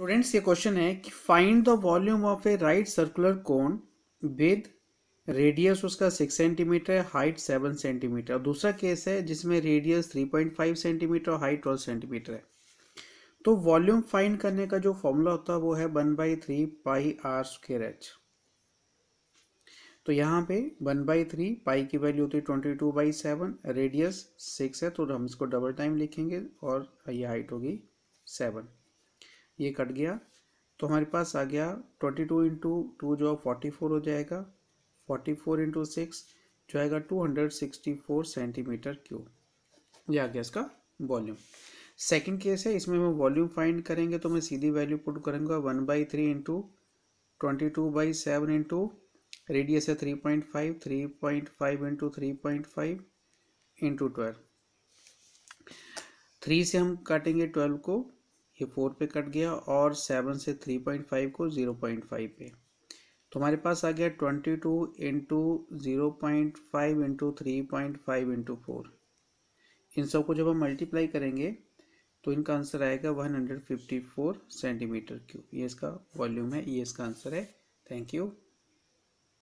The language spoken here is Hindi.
स्टूडेंट्स ये क्वेश्चन है कि find the volume of a right circular cone with radius उसका सिक्स सेंटीमीटर है हाइट सेवन सेंटीमीटर और दूसरा केस है जिसमें radius three point five centimetre और हाइट ट्वेल्व सेंटीमीटर है तो वॉल्यूम फाइंड करने का जो फॉर्मूला होता है वो है one by three pi r square h तो यहाँ पे वन बाई थ्री पाई की वैल्यू होती है twenty two by seven radius six है तो हम इसको डबल टाइम लिखेंगे और ये हाइट होगी सेवन ये कट गया तो हमारे पास आ गया ट्वेंटी टू इंटू टू जो फोर्टी फोर हो जाएगा फोर्टी फोर इंटू सिक्स जो आएगा two hundred sixty four centimetre cube ये आ गया इसका वॉल्यूम सेकेंड केस है इसमें हम वॉल्यूम फाइंड करेंगे तो मैं सीधी वैल्यू पुट करूँगा one by three into twenty two by seven into radius है three point five three point five into three point five into twelve three से हम काटेंगे ट्वेल्व को ये फोर पे कट गया और सेवन से थ्री पॉइंट फाइव को ज़ीरो पॉइंट फाइव पे तो हमारे पास आ गया twenty two into zero point five into three point five into four इन सब को जब हम मल्टीप्लाई करेंगे तो इनका आंसर आएगा one hundred fifty four centimetre cube ये इसका वॉल्यूम है ये इसका आंसर है थैंक यू